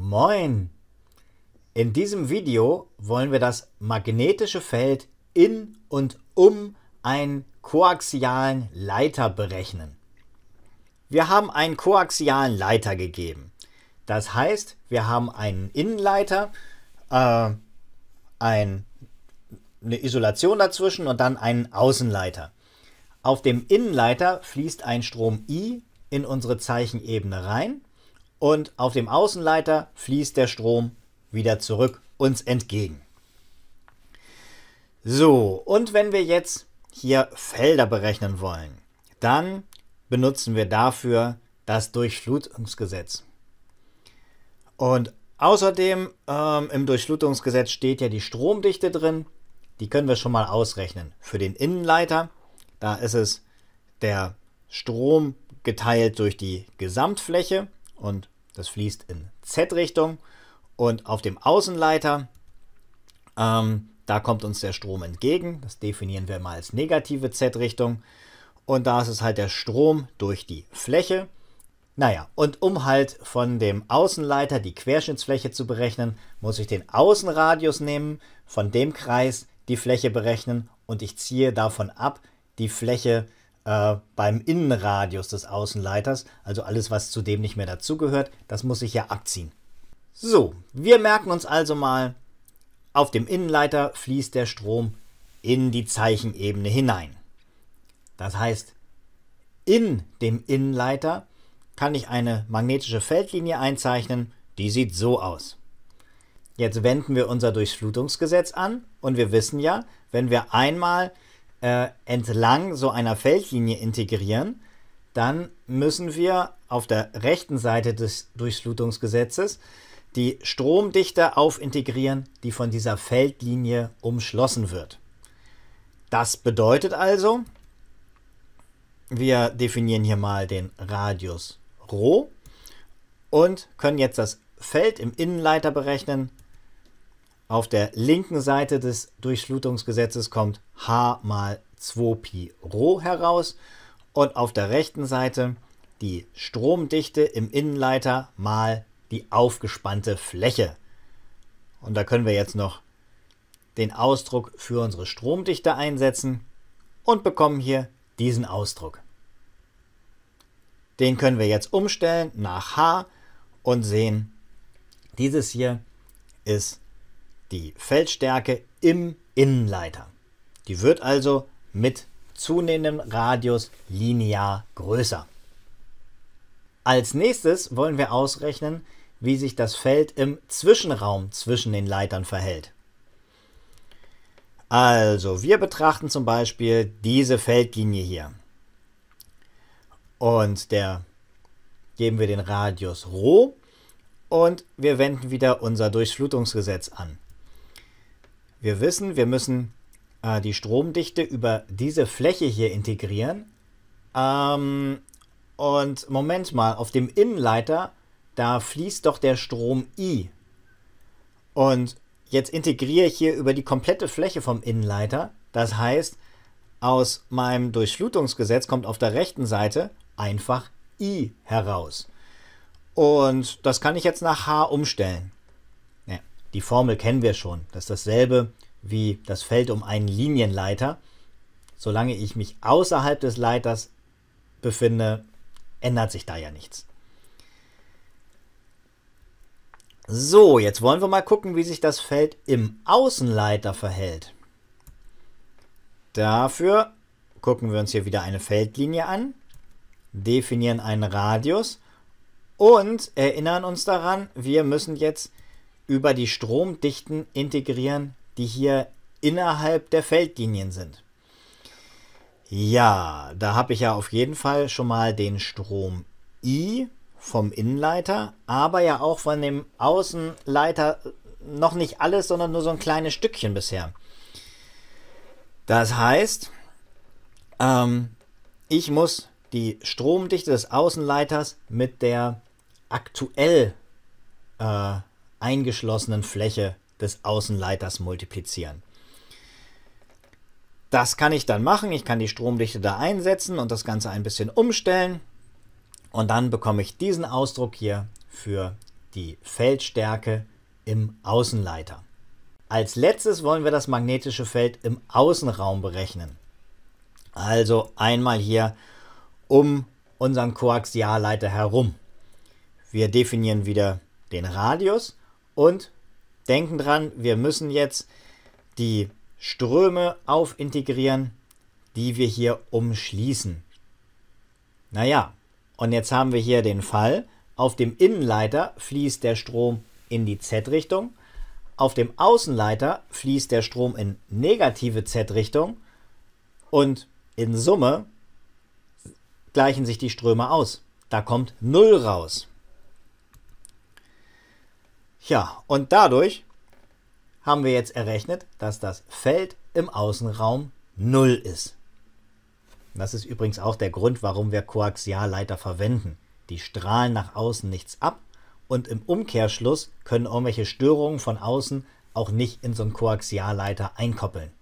Moin! In diesem Video wollen wir das magnetische Feld in und um einen koaxialen Leiter berechnen. Wir haben einen koaxialen Leiter gegeben. Das heißt, wir haben einen Innenleiter, äh, ein, eine Isolation dazwischen und dann einen Außenleiter. Auf dem Innenleiter fließt ein Strom I in unsere Zeichenebene rein und auf dem Außenleiter fließt der Strom wieder zurück uns entgegen. So, und wenn wir jetzt hier Felder berechnen wollen, dann benutzen wir dafür das Durchflutungsgesetz. Und außerdem ähm, im Durchflutungsgesetz steht ja die Stromdichte drin. Die können wir schon mal ausrechnen. Für den Innenleiter, da ist es der Strom geteilt durch die Gesamtfläche und das fließt in Z-Richtung. Und auf dem Außenleiter, ähm, da kommt uns der Strom entgegen. Das definieren wir mal als negative Z-Richtung. Und da ist es halt der Strom durch die Fläche. Naja, und um halt von dem Außenleiter die Querschnittsfläche zu berechnen, muss ich den Außenradius nehmen, von dem Kreis die Fläche berechnen und ich ziehe davon ab die Fläche äh, beim Innenradius des Außenleiters, also alles, was zu dem nicht mehr dazugehört, das muss ich ja abziehen. So, wir merken uns also mal, auf dem Innenleiter fließt der Strom in die Zeichenebene hinein. Das heißt, in dem Innenleiter kann ich eine magnetische Feldlinie einzeichnen, die sieht so aus. Jetzt wenden wir unser Durchflutungsgesetz an und wir wissen ja, wenn wir einmal äh, entlang so einer Feldlinie integrieren, dann müssen wir auf der rechten Seite des Durchflutungsgesetzes die Stromdichte aufintegrieren, die von dieser Feldlinie umschlossen wird. Das bedeutet also, wir definieren hier mal den Radius ρ und können jetzt das Feld im Innenleiter berechnen, auf der linken Seite des Durchschlutungsgesetzes kommt h mal 2pi ρ heraus und auf der rechten Seite die Stromdichte im Innenleiter mal die aufgespannte Fläche. Und da können wir jetzt noch den Ausdruck für unsere Stromdichte einsetzen und bekommen hier diesen Ausdruck. Den können wir jetzt umstellen nach H und sehen, dieses hier ist die Feldstärke im Innenleiter. Die wird also mit zunehmendem Radius linear größer. Als nächstes wollen wir ausrechnen, wie sich das Feld im Zwischenraum zwischen den Leitern verhält. Also, wir betrachten zum Beispiel diese Feldlinie hier. Und der geben wir den Radius ρ und wir wenden wieder unser Durchflutungsgesetz an. Wir wissen, wir müssen äh, die Stromdichte über diese Fläche hier integrieren. Ähm, und Moment mal, auf dem Innenleiter, da fließt doch der Strom I. Und jetzt integriere ich hier über die komplette Fläche vom Innenleiter. Das heißt, aus meinem Durchflutungsgesetz kommt auf der rechten Seite einfach I heraus. Und das kann ich jetzt nach H umstellen. Die Formel kennen wir schon. Das ist dasselbe wie das Feld um einen Linienleiter. Solange ich mich außerhalb des Leiters befinde, ändert sich da ja nichts. So, jetzt wollen wir mal gucken, wie sich das Feld im Außenleiter verhält. Dafür gucken wir uns hier wieder eine Feldlinie an, definieren einen Radius und erinnern uns daran, wir müssen jetzt über die Stromdichten integrieren, die hier innerhalb der Feldlinien sind. Ja, da habe ich ja auf jeden Fall schon mal den Strom I vom Innenleiter, aber ja auch von dem Außenleiter noch nicht alles, sondern nur so ein kleines Stückchen bisher. Das heißt, ähm, ich muss die Stromdichte des Außenleiters mit der aktuell äh, eingeschlossenen Fläche des Außenleiters multiplizieren. Das kann ich dann machen. Ich kann die Stromdichte da einsetzen und das Ganze ein bisschen umstellen. Und dann bekomme ich diesen Ausdruck hier für die Feldstärke im Außenleiter. Als letztes wollen wir das magnetische Feld im Außenraum berechnen. Also einmal hier um unseren Koaxialleiter herum. Wir definieren wieder den Radius und denken dran, wir müssen jetzt die Ströme aufintegrieren, die wir hier umschließen. Naja, und jetzt haben wir hier den Fall, auf dem Innenleiter fließt der Strom in die Z-Richtung, auf dem Außenleiter fließt der Strom in negative Z-Richtung und in Summe gleichen sich die Ströme aus. Da kommt 0 raus. Ja, und dadurch haben wir jetzt errechnet, dass das Feld im Außenraum 0 ist. Das ist übrigens auch der Grund, warum wir Koaxialleiter verwenden. Die strahlen nach außen nichts ab und im Umkehrschluss können irgendwelche Störungen von außen auch nicht in so einen Koaxialleiter einkoppeln.